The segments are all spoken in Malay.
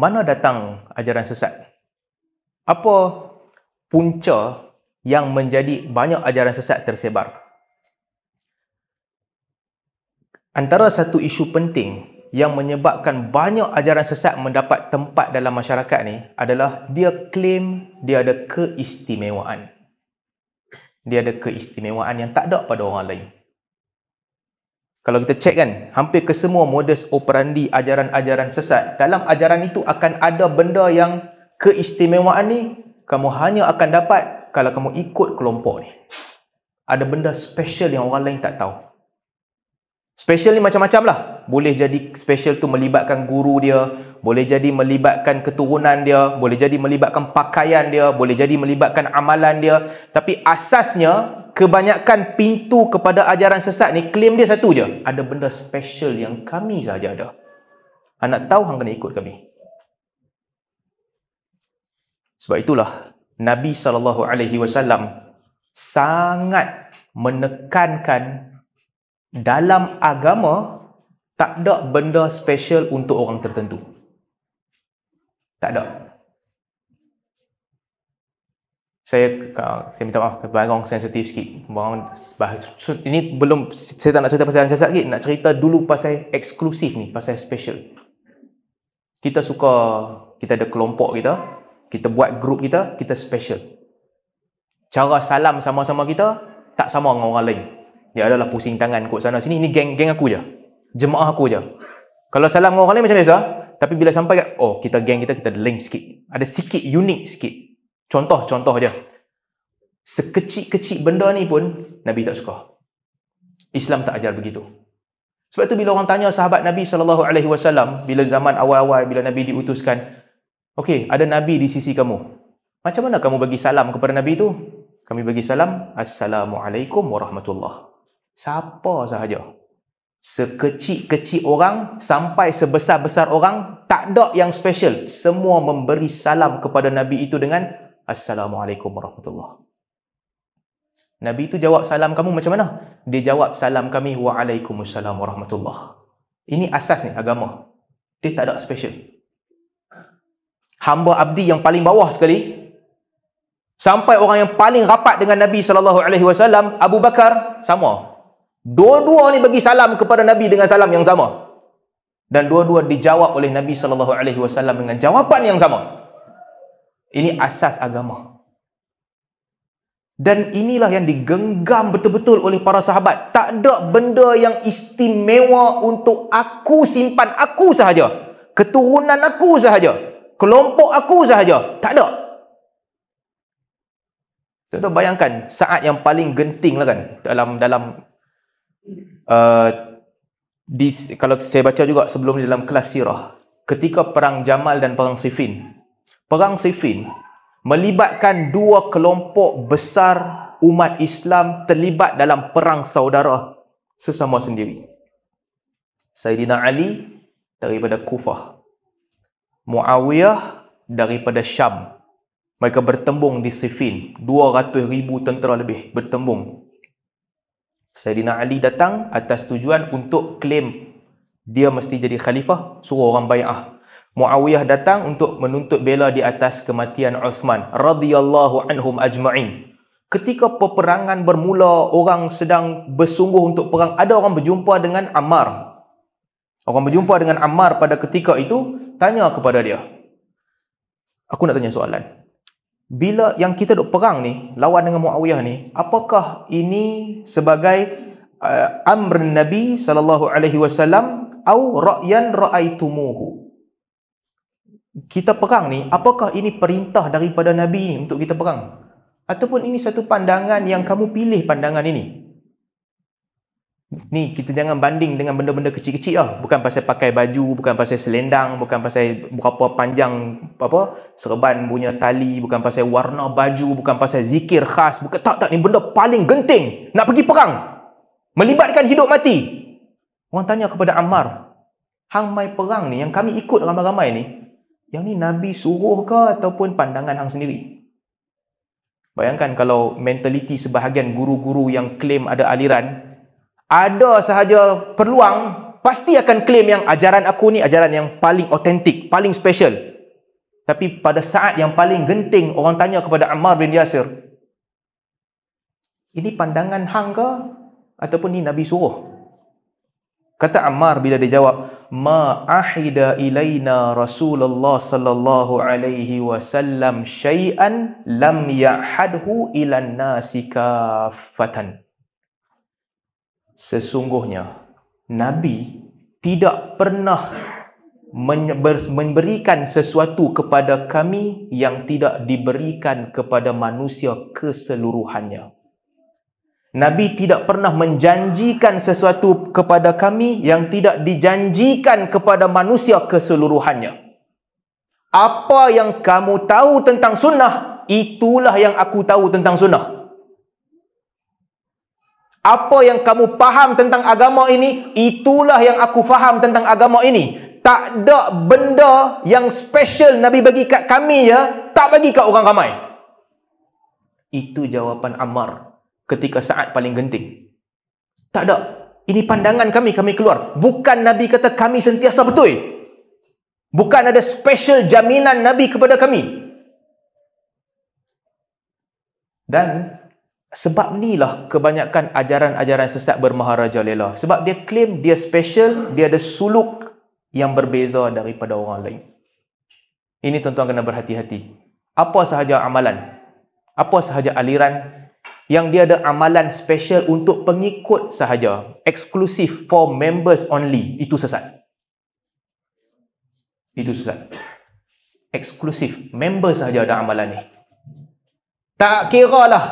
mana datang ajaran sesat? Apa punca yang menjadi banyak ajaran sesat tersebar? Antara satu isu penting yang menyebabkan banyak ajaran sesat mendapat tempat dalam masyarakat ni adalah dia claim dia ada keistimewaan. Dia ada keistimewaan yang tak ada pada orang lain. Kalau kita cek kan, hampir kesemua modus operandi ajaran-ajaran sesat, dalam ajaran itu akan ada benda yang keistimewaan ni kamu hanya akan dapat kalau kamu ikut kelompok ni. Ada benda special yang orang lain tak tahu. Special ni macam-macam lah. Boleh jadi special tu melibatkan guru dia, boleh jadi melibatkan keturunan dia, boleh jadi melibatkan pakaian dia, boleh jadi melibatkan amalan dia. Tapi asasnya, kebanyakan pintu kepada ajaran sesat ni claim dia satu je ada benda special yang kami saja ada anak tahu hang kena ikut kami sebab itulah Nabi sallallahu alaihi wasallam sangat menekankan dalam agama tak ada benda special untuk orang tertentu tak ada saya saya minta maaf kepada orang sensitif sikit orang bahas ini belum saya tak nak cerita pasal sesat sikit nak cerita dulu pasal eksklusif ni pasal special kita suka kita ada kelompok kita kita buat grup kita kita special cara salam sama-sama kita tak sama dengan orang lain dia adalah pusing tangan kot sana sini Ini geng geng aku je jemaah aku je kalau salam dengan orang lain macam biasa tapi bila sampai kat oh kita geng kita kita ada link sikit ada sikit unik sikit Contoh, contoh je. Sekecik-kecik benda ni pun Nabi tak suka. Islam tak ajar begitu. Sebab tu bila orang tanya sahabat Nabi sallallahu alaihi wasallam bila zaman awal-awal bila Nabi diutuskan, "Okey, ada Nabi di sisi kamu. Macam mana kamu bagi salam kepada Nabi tu?" Kami bagi salam, "Assalamualaikum warahmatullahi." Siapa sahaja sekecik-kecik orang sampai sebesar-besar orang tak ada yang special semua memberi salam kepada nabi itu dengan Assalamualaikum warahmatullahi Nabi itu jawab salam kamu macam mana? Dia jawab salam kami Waalaikumsalam warahmatullahi Ini asas ni agama Dia tak ada special Hamba abdi yang paling bawah sekali Sampai orang yang paling rapat dengan Nabi SAW Abu Bakar sama Dua-dua ni bagi salam kepada Nabi dengan salam yang sama dan dua-dua dijawab oleh Nabi saw dengan jawapan yang sama. Ini asas agama. Dan inilah yang digenggam betul-betul oleh para sahabat. Tak ada benda yang istimewa untuk aku simpan aku sahaja. Keturunan aku sahaja. Kelompok aku sahaja. Tak ada. tuan bayangkan saat yang paling genting lah kan dalam dalam uh, di, kalau saya baca juga sebelum ni dalam kelas sirah ketika perang Jamal dan perang Siffin Perang Siffin melibatkan dua kelompok besar umat Islam terlibat dalam perang saudara sesama sendiri. Sayyidina Ali daripada Kufah. Muawiyah daripada Syam. Mereka bertembung di Siffin. 200 ribu tentera lebih bertembung. Sayyidina Ali datang atas tujuan untuk klaim dia mesti jadi khalifah suruh orang bayar Muawiyah datang untuk menuntut bela di atas kematian Uthman radhiyallahu anhum ajma'in. Ketika peperangan bermula, orang sedang bersungguh untuk perang, ada orang berjumpa dengan Ammar. Orang berjumpa dengan Ammar pada ketika itu, tanya kepada dia. Aku nak tanya soalan. Bila yang kita duk perang ni, lawan dengan Muawiyah ni, apakah ini sebagai uh, eh, amr Nabi sallallahu alaihi wasallam atau ra'yan ra'aitumuhu? kita perang ni, apakah ini perintah daripada Nabi ini untuk kita perang? Ataupun ini satu pandangan yang kamu pilih pandangan ini? Ni kita jangan banding dengan benda-benda kecil-kecil lah. Bukan pasal pakai baju, bukan pasal selendang, bukan pasal berapa panjang apa serban punya tali, bukan pasal warna baju, bukan pasal zikir khas. Bukan, tak, tak, ni benda paling genting. Nak pergi perang. Melibatkan hidup mati. Orang tanya kepada Ammar. Hang mai perang ni, yang kami ikut ramai-ramai ni, yang ni Nabi suruh ke ataupun pandangan hang sendiri? Bayangkan kalau mentaliti sebahagian guru-guru yang klaim ada aliran, ada sahaja peluang, pasti akan klaim yang ajaran aku ni ajaran yang paling autentik, paling special. Tapi pada saat yang paling genting, orang tanya kepada Ammar bin Yasir, ini pandangan hang ke? Ataupun ni Nabi suruh? Kata Ammar bila dia jawab, ma ahida ilaina Rasulullah sallallahu alaihi wasallam syai'an lam yahadhu ila nasi kafatan. Sesungguhnya Nabi tidak pernah memberikan sesuatu kepada kami yang tidak diberikan kepada manusia keseluruhannya. Nabi tidak pernah menjanjikan sesuatu kepada kami yang tidak dijanjikan kepada manusia keseluruhannya. Apa yang kamu tahu tentang sunnah, itulah yang aku tahu tentang sunnah. Apa yang kamu faham tentang agama ini, itulah yang aku faham tentang agama ini. Tak ada benda yang special Nabi bagi kat kami ya, tak bagi kat orang ramai. Itu jawapan Ammar ketika saat paling genting. Tak ada. Ini pandangan kami, kami keluar. Bukan Nabi kata kami sentiasa betul. Bukan ada special jaminan Nabi kepada kami. Dan sebab inilah kebanyakan ajaran-ajaran sesat bermaharaja lela. Sebab dia claim dia special, dia ada suluk yang berbeza daripada orang lain. Ini tuan-tuan kena berhati-hati. Apa sahaja amalan, apa sahaja aliran yang dia ada amalan special untuk pengikut sahaja eksklusif for members only itu sesat itu sesat Eksklusif members sahaja ada amalan ni tak kira lah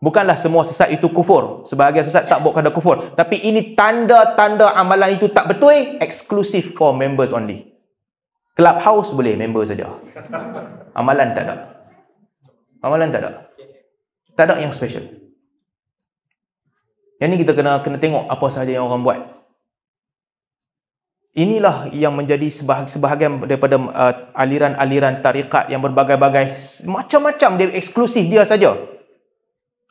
bukanlah semua sesat itu kufur sebagai sesat tak buat kada kufur tapi ini tanda-tanda amalan itu tak betul eksklusif for members only clubhouse boleh member saja amalan tak ada amalan tak ada tak ada yang special. Yang ni kita kena kena tengok apa sahaja yang orang buat. Inilah yang menjadi sebahagian daripada uh, aliran-aliran tarikat yang berbagai-bagai macam-macam dia eksklusif dia saja.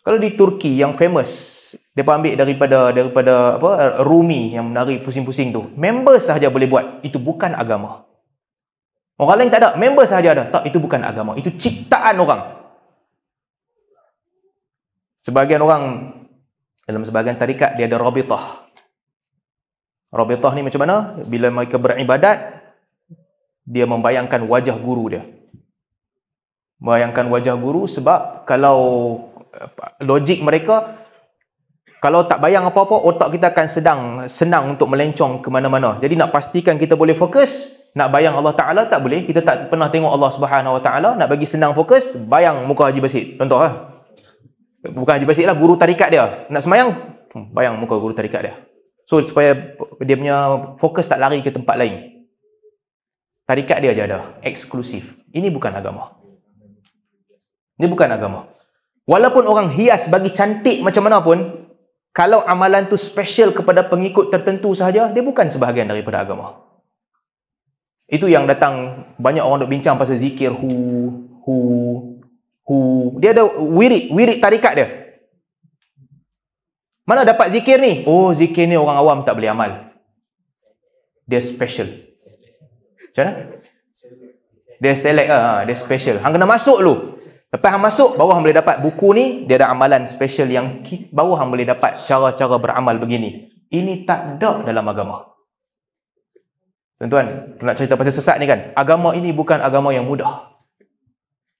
Kalau di Turki yang famous, depa ambil daripada daripada apa Rumi yang menari pusing-pusing tu. Member sahaja boleh buat, itu bukan agama. Orang lain tak ada, member sahaja ada. Tak, itu bukan agama. Itu ciptaan orang. Sebagian orang dalam sebagian tarikat dia ada rabitah. Rabitah ni macam mana? Bila mereka beribadat dia membayangkan wajah guru dia. Bayangkan wajah guru sebab kalau logik mereka kalau tak bayang apa-apa otak kita akan sedang senang untuk melencong ke mana-mana. Jadi nak pastikan kita boleh fokus, nak bayang Allah Taala tak boleh. Kita tak pernah tengok Allah Subhanahu Wa Taala, nak bagi senang fokus, bayang muka Haji Basit. Contohlah. Ha? bukan haji basit lah guru tarikat dia nak semayang hmm, bayang muka guru tarikat dia so supaya dia punya fokus tak lari ke tempat lain tarikat dia je ada eksklusif ini bukan agama ini bukan agama walaupun orang hias bagi cantik macam mana pun kalau amalan tu special kepada pengikut tertentu sahaja dia bukan sebahagian daripada agama itu yang datang banyak orang duk bincang pasal zikir hu hu hu dia ada wirid wirid tarikat dia mana dapat zikir ni oh zikir ni orang awam tak boleh amal dia special macam mana dia select ah, ah dia special hang kena masuk dulu lepas hang masuk baru hang boleh dapat buku ni dia ada amalan special yang baru hang boleh dapat cara-cara beramal begini ini tak ada dalam agama Tuan-tuan, nak cerita pasal sesat ni kan? Agama ini bukan agama yang mudah.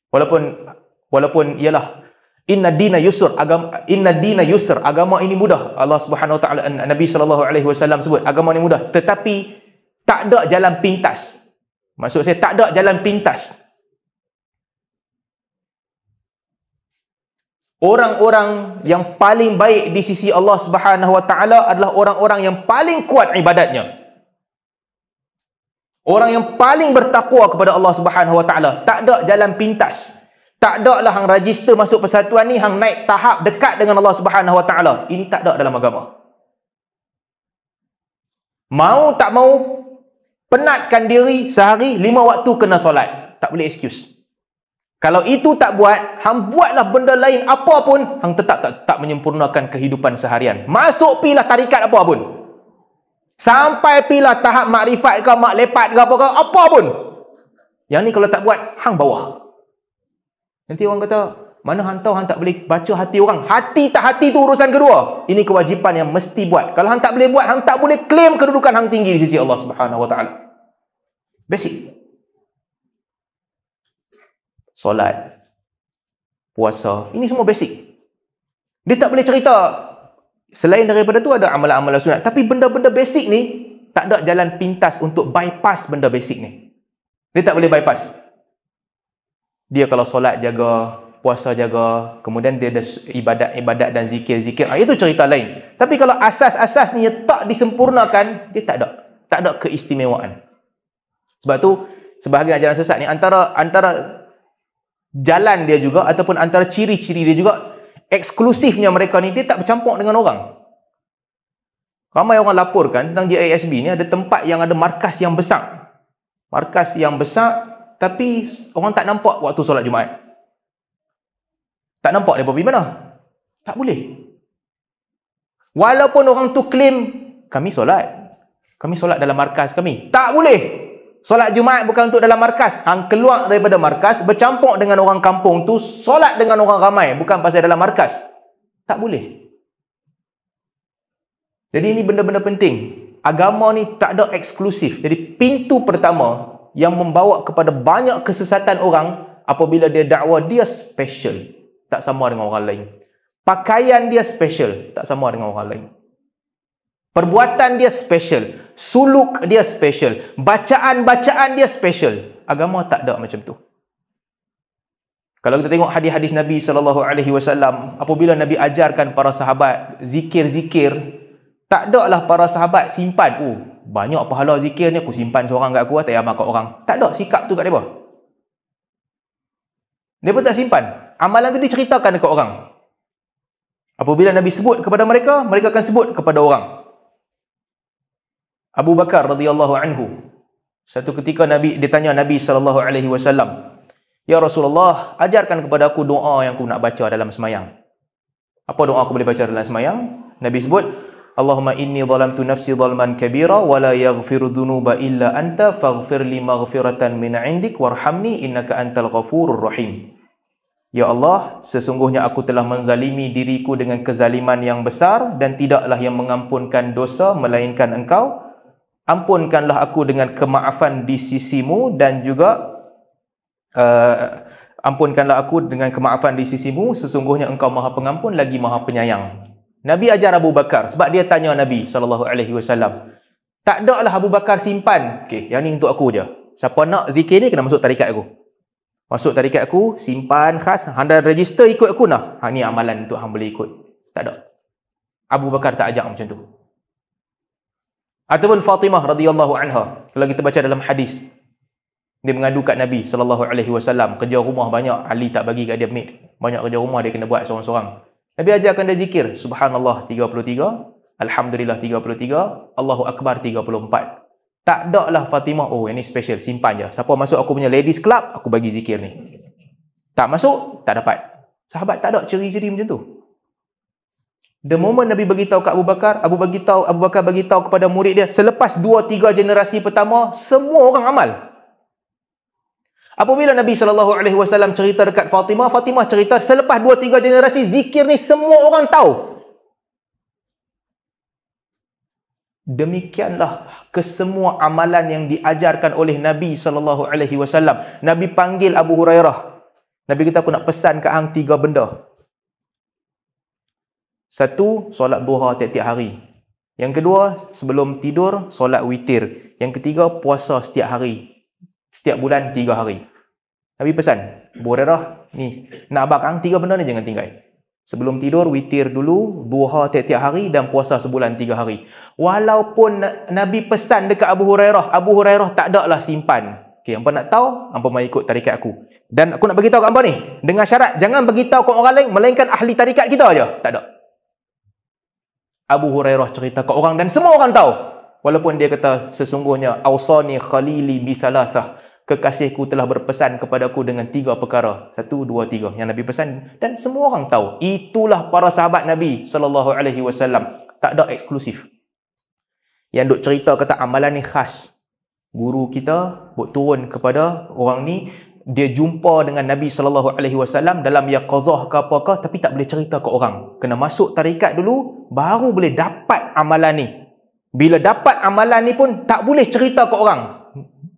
Walaupun walaupun ialah inna dina yusur agama inna dina yusur agama ini mudah Allah Subhanahu taala Nabi sallallahu alaihi wasallam sebut agama ini mudah tetapi tak ada jalan pintas maksud saya tak ada jalan pintas Orang-orang yang paling baik di sisi Allah Subhanahu Wa Taala adalah orang-orang yang paling kuat ibadatnya. Orang yang paling bertakwa kepada Allah Subhanahu Wa Taala. Tak ada jalan pintas. Tak ada lah hang register masuk persatuan ni hang naik tahap dekat dengan Allah Subhanahu Wa Taala. Ini tak ada dalam agama. Mau tak mau penatkan diri sehari lima waktu kena solat. Tak boleh excuse. Kalau itu tak buat, hang buatlah benda lain apa pun, hang tetap tak tak menyempurnakan kehidupan seharian. Masuk pilah tarikat apa pun. Sampai pilah tahap makrifat ke, mak lepat ke apa ke, apa pun. Yang ni kalau tak buat, hang bawah. Nanti orang kata, mana hang tahu hang tak boleh baca hati orang? Hati tak hati tu urusan kedua. Ini kewajipan yang mesti buat. Kalau hang tak boleh buat, hang tak boleh claim kedudukan hang tinggi di sisi Allah Subhanahu Wa Taala. Basic. Solat. Puasa. Ini semua basic. Dia tak boleh cerita. Selain daripada tu ada amalan-amalan sunat. Tapi benda-benda basic ni, tak ada jalan pintas untuk bypass benda basic ni. Dia tak boleh bypass dia kalau solat jaga, puasa jaga, kemudian dia ada ibadat-ibadat dan zikir-zikir. Ha, itu cerita lain. Tapi kalau asas-asas ni tak disempurnakan, dia tak ada. Tak ada keistimewaan. Sebab tu, sebahagian ajaran sesat ni, antara antara jalan dia juga, ataupun antara ciri-ciri dia juga, eksklusifnya mereka ni, dia tak bercampur dengan orang. Ramai orang laporkan tentang GISB ni, ada tempat yang ada markas yang besar. Markas yang besar, tapi orang tak nampak waktu solat Jumaat. Tak nampak dia pergi mana? Tak boleh. Walaupun orang tu claim kami solat. Kami solat dalam markas kami. Tak boleh. Solat Jumaat bukan untuk dalam markas. Hang keluar daripada markas, bercampur dengan orang kampung tu, solat dengan orang ramai. Bukan pasal dalam markas. Tak boleh. Jadi ini benda-benda penting. Agama ni tak ada eksklusif. Jadi pintu pertama yang membawa kepada banyak kesesatan orang apabila dia dakwa dia special tak sama dengan orang lain pakaian dia special tak sama dengan orang lain perbuatan dia special suluk dia special bacaan-bacaan dia special agama tak ada macam tu kalau kita tengok hadis-hadis Nabi sallallahu alaihi wasallam apabila Nabi ajarkan para sahabat zikir-zikir tak ada lah para sahabat simpan oh banyak pahala zikir ni aku simpan seorang kat aku tak amal kat orang tak ada sikap tu kat dia dia tak simpan amalan tu diceritakan dekat orang apabila Nabi sebut kepada mereka mereka akan sebut kepada orang Abu Bakar radhiyallahu anhu satu ketika Nabi ditanya Nabi sallallahu alaihi wasallam Ya Rasulullah, ajarkan kepada aku doa yang aku nak baca dalam semayang. Apa doa aku boleh baca dalam semayang? Nabi sebut, Allahumma inni zalamtu nafsi zalman kabira wa la yaghfiru dhunuba illa anta faghfir li maghfiratan min indik warhamni innaka antal ghafurur rahim. Ya Allah, sesungguhnya aku telah menzalimi diriku dengan kezaliman yang besar dan tidaklah yang mengampunkan dosa melainkan engkau. Ampunkanlah aku dengan kemaafan di sisimu dan juga uh, ampunkanlah aku dengan kemaafan di sisimu. Sesungguhnya engkau maha pengampun lagi maha penyayang. Nabi ajar Abu Bakar sebab dia tanya Nabi sallallahu alaihi wasallam. Tak ada lah Abu Bakar simpan. Okey, yang ni untuk aku je. Siapa nak zikir ni kena masuk tarikat aku. Masuk tarikat aku, simpan khas, anda register ikut aku nak Ha ni amalan untuk hang boleh ikut. Tak ada. Abu Bakar tak ajar macam tu. Ataupun Fatimah radhiyallahu anha. Kalau kita baca dalam hadis, dia mengadu kat Nabi sallallahu alaihi wasallam, kerja rumah banyak, Ali tak bagi kat dia maid. Banyak kerja rumah dia kena buat seorang-seorang. Nabi ajarkan dia zikir Subhanallah 33 Alhamdulillah 33 Allahu Akbar 34 Tak ada lah Fatimah Oh ini special Simpan je Siapa masuk aku punya ladies club Aku bagi zikir ni Tak masuk Tak dapat Sahabat tak ada ceri-ceri macam tu The moment Nabi beritahu kat Abu Bakar, Abu bagi tahu Abu Bakar bagi tahu kepada murid dia, selepas 2 3 generasi pertama, semua orang amal. Apabila Nabi saw alaihi cerita dekat Fatimah, Fatimah cerita selepas 2 3 generasi zikir ni semua orang tahu. Demikianlah kesemua amalan yang diajarkan oleh Nabi saw. Nabi panggil Abu Hurairah. Nabi kita aku nak pesan ke hang tiga benda. Satu, solat duha tiap-tiap hari. Yang kedua, sebelum tidur solat witir. Yang ketiga, puasa setiap hari setiap bulan tiga hari. Nabi pesan, Burairah, ni, nak bakang tiga benda ni jangan tinggal. Sebelum tidur, witir dulu, duha tiap-tiap hari dan puasa sebulan tiga hari. Walaupun Nabi pesan dekat Abu Hurairah, Abu Hurairah tak ada lah simpan. Okay, apa nak tahu, apa mahu ikut tarikat aku. Dan aku nak beritahu kat apa ni, dengan syarat, jangan beritahu kat orang lain, melainkan ahli tarikat kita aja. Tak ada. Abu Hurairah cerita kat orang dan semua orang tahu. Walaupun dia kata, sesungguhnya, Ausani khalili bithalathah kekasihku telah berpesan kepadaku dengan tiga perkara. Satu, dua, tiga. Yang Nabi pesan dan semua orang tahu. Itulah para sahabat Nabi saw Tak ada eksklusif. Yang duk cerita kata amalan ni khas. Guru kita buat turun kepada orang ni dia jumpa dengan Nabi sallallahu alaihi wasallam dalam yaqazah ke tapi tak boleh cerita ke orang. Kena masuk tarikat dulu baru boleh dapat amalan ni. Bila dapat amalan ni pun tak boleh cerita ke orang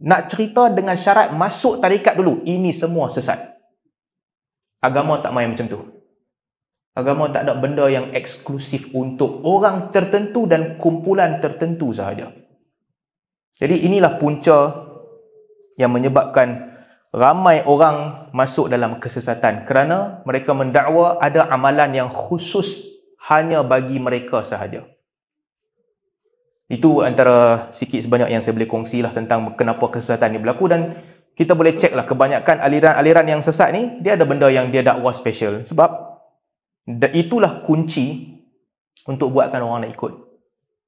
nak cerita dengan syarat masuk tarikat dulu ini semua sesat agama tak main macam tu agama tak ada benda yang eksklusif untuk orang tertentu dan kumpulan tertentu sahaja jadi inilah punca yang menyebabkan ramai orang masuk dalam kesesatan kerana mereka mendakwa ada amalan yang khusus hanya bagi mereka sahaja. Itu antara sikit sebanyak yang saya boleh kongsi lah tentang kenapa kesesatan ni berlaku dan kita boleh cek lah kebanyakan aliran-aliran yang sesat ni dia ada benda yang dia dakwa special sebab itulah kunci untuk buatkan orang nak ikut